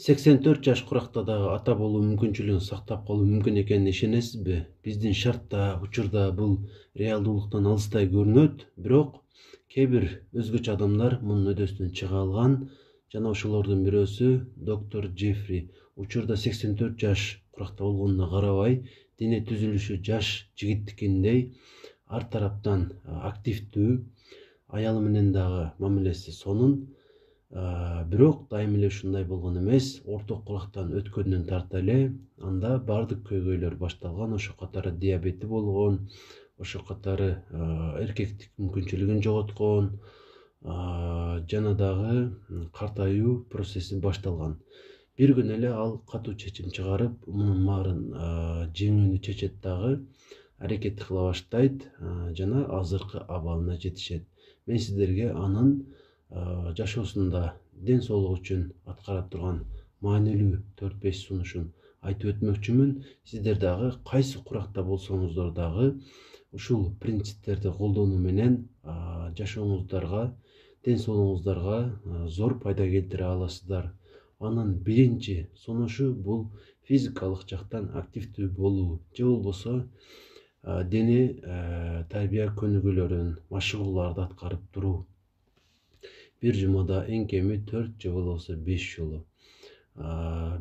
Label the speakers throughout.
Speaker 1: сексен төрт жаш куракта дагы ата болуу мүмкүнчүлүгүн сактап калуу мүмкүн экенине ишенесизби биздин шартта учурда бул реалдуулуктан алыстай көрүнөт бирок кээ бир өзгөчө адамдар мунун өйдөсүнөн чыга алган жана ошолордун бирөөсү доктор джеффри учурда сексен төрт жаш куракта болгонуна карабай дене түзүлүшү жаш жигиттикиндей ар тараптан активдүү аялы менен дагы мамилеси сонун Э, бирок дайым эле ушундай болгон эмес орто кулактан өткөндөн тарта эле анда баардык көйгөйлөр башталган ошо катары диабети болгон ошо катары э, эркектик мүмкүнчүлүгүн жоготкон э, жана дагы картаюу процесси башталган бир күнү эле ал катуу чечим чыгарып мунун баарын жеңүүнү чечет дагы аракет кыла баштайт жана азыркы абалына жетишет мен сиздерге анын Э, жашоосунда ден соолугу үчүн аткара турган маанилүү төрт беш сунушун айтып өтмөкчүмүн сиздер дагы кайсы куракта болсоңуздар дагы ушул принциптерди колдонуу менен э, жашооңуздарга ден соолугуңуздарга э, зор пайда келтире аласыздар анын биринчи сунушу бул физикалык жактан активдүү болуу же болбосо дене тарбия көнүгүүлөрүн машыгууларды аткарып туруу бир жумада эң кеми төрт же болбосо беш жолу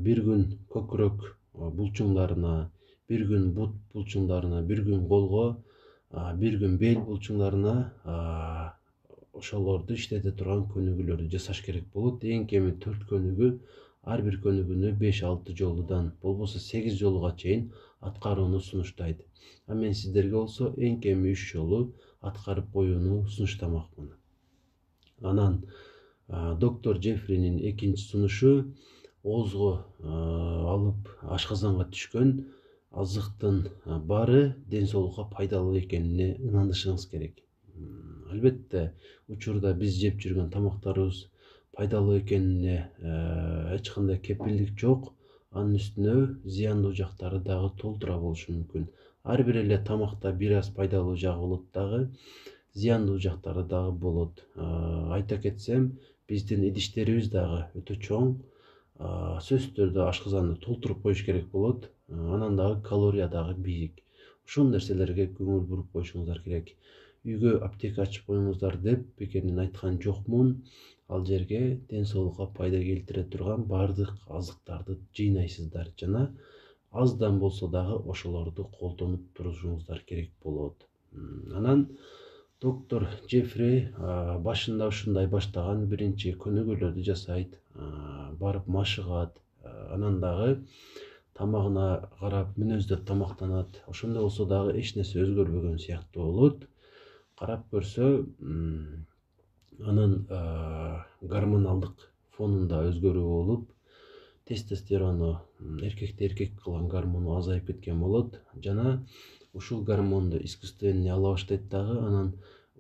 Speaker 1: бир күн көкүрөк булчуңдарына бир күн бут булчуңдарына бир күн колго бир күн бел булчуңдарына ошолорду иштете турган көнүгүүлөрдү жасаш керек болот эң кеми төрт көнүгүү ар бир көнүгүүнү беш алты жолудан болбосо сегиз жолуга чейин аткарууну сунуштайт а мен сиздерге болсо эң кеми үч жолу аткарып коюуну сунуштамакмын анан доктор джеффринин экинчи сунушу оозго алып ашказанга түшкөн азыктын баары ден соолукка пайдалуу экенине ынанышыңыз керек албетте учурда биз жеп жүргөн тамактарыбыз пайдалуу экенине эч кандай кепилдик жок анын үстүнө зыяндуу жактары дагы толтура болушу мүмкүн ар бир эле тамакта бир аз пайдалуу жагы болот дагы зыяндуу жактары дагы болот айта кетсем биздин идиштерибиз дагы өтө чоң сөзсүз түрдө ашказанды толтуруп коюш керек болот анан дагы калория дагы бийик ушул нерселерге көңүл буруп коюшуңуздар керек үйгө аптека ачып коюңуздар деп бекеринен айткан жокмун ал жерге ден соолукка пайда келтире турган баардык азыктарды жыйнайсыздар жана аздан болсо дагы ошолорду колдонуп турушуңуздар керек болот анан доктор джеффри башында ушундай баштаган биринчи көнүгүүлөрдү жасайт барып машыгат анан дагы тамагына карап мүнөздөп тамактанат ошондой болсо дагы эч нерсе өзгөрбөгөн сыяктуу болот карап көрсө анын гормоналдык фонунда өзгөрүү болуп тестостерону эркекти эркек кылган гормону азайып кеткен болот жана ушул гармонду искусственный ала баштайт дагы анан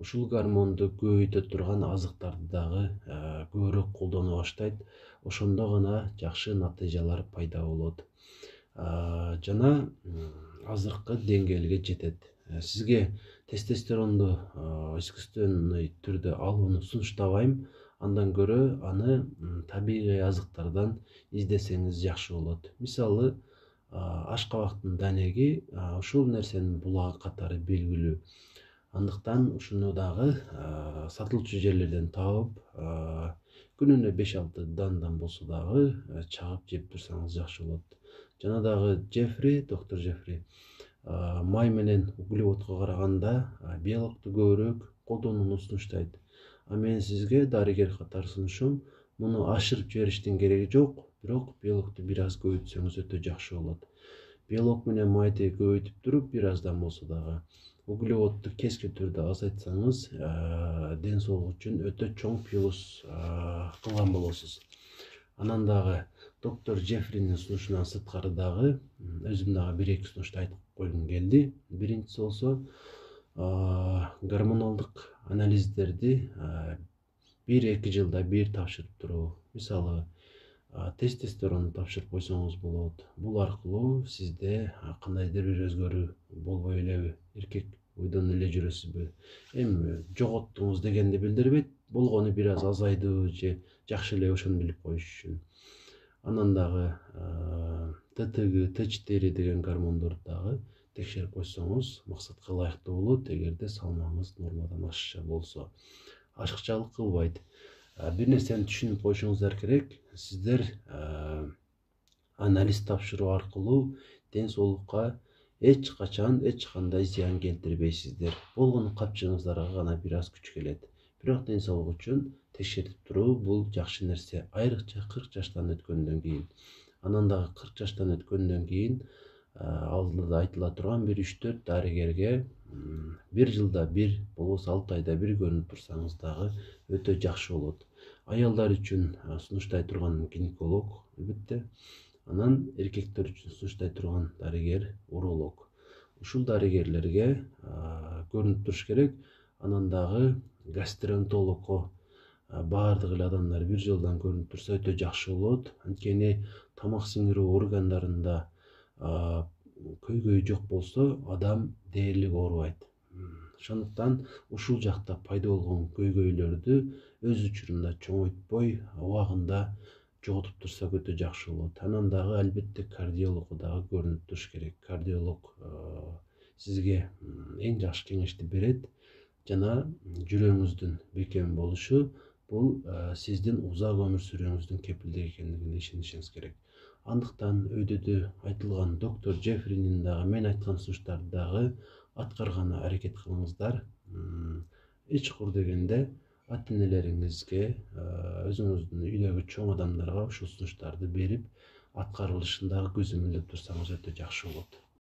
Speaker 1: ушул гармонду көбөйтө турган азыктарды дагы э, көбүрөөк колдоно баштайт ошондо гана жакшы натыйжалар пайда болот э, жана азыркы деңгээлге жетет э, сизге тестостеронду искусственный түрдө алууну сунуштабайм андан көрө аны табигый азыктардан издесеңиз жакшы болот мисалы аш кабактын данеги ушул нерсенин булагы катары белгилүү андыктан ушуну дагы сатылчу жерлерден таап күнүнө беш алты дандан болсо дагы чагып жеп турсаңыз жакшы болот жана дагы джефри доктор джеффри май менен углеводго караганда белокту көбүрөөк колдонууну сунуштайт а мен сизге дарыгер катары сунушум муну ашырып жибериштин кереги жок бирок белокту бир аз көбөйтсөңүз өтө жакшы болот белок менен майды көбөйтүп туруп бир аздан болсо дагы углеводду кескин түрдө азайтсаңыз э, ден соолук үчүн өтө чоң плюс э, кылган болосуз анан дагы доктор джефринин сунушунан сырткары дагы өзүм дагы бир эки сунушту айтып койгум келди биринчиси болсо э, гормоналдык анализдерди бір екі жылда бір тапшырып тұру мысалы тест тапшырып қойсаңыз болады бұл арқылы сізде кандайдыр бір өзгөрүү болбой элеби эркек бойдон эле жүрөсүзбү эми жоготтуңуз дегенди билдирбейт болгону бир аз азайды же жакшы эле ошону билип коюш үчүн анан дагы ттг т четыре деген гормондорду дагы текшерип койсоңуз максатка ылайыктуу болот эгерде салмагыңыз нормадан ашыша болсо ашыкчалык кылбайт бир нерсени түшүнүп коюшуңуздар керек сиздер анализ тапшыруу аркылуу ден соолукка эч качан эч кандай зыян келтирбейсиздер болгону капчыгыңыздарга гана бир аз күч келет бирок ден соолук үчүн текшертип туруу бул жакшы нерсе айрыкча кырк жаштан өткөндөн кийин анан дагы кырк жаштан өткөндөн кийин Э, алдыда айтыла турган бир үч төрт дарыгерге бир жылда бир болбосо алты айда бир көрүнүп турсаңыз дагы өтө жакшы болот аялдар үчүн э, сунуштай турган гинеколог албетте анан эркектер үчүн сунуштай турган дарыгер уролог ушул дарыгерлерге э, көрүнүп туруш керек анан дагы гастроэнтологго баардык эле адамдар бир жолдон көрүнүп турса өтө жакшы болот анткени тамак сиңирүү органдарында көйгөй жок болсо адам дээрлик оорубайт ошондуктан ушул жакта пайда болгон көйгөйлөрдү өз учурунда чоңойтпой убагында жоготуп турса өтө жакшы болот анан дагы албетте кардиологко дагы көрүнүп туруш керек кардиолог сизге эң жакшы кеңешти берет жана жүрөгүңүздүн бекем болушу бул сиздин узак өмүр сүрүүңүздүн кепилдиги экендигине ишенишиңиз керек андыктан өйдөдө айтылган доктор джеффринин дагы мен айткан сунуштарды дагы аткарганы аракет кылыңыздар эч кур дегенде ата энелериңизге өзүңүздүн үйдөгү чоң адамдарга ушул сунуштарды берип аткарылышын дагы көзөмөлдөп турсаңыз өтө жакшы болот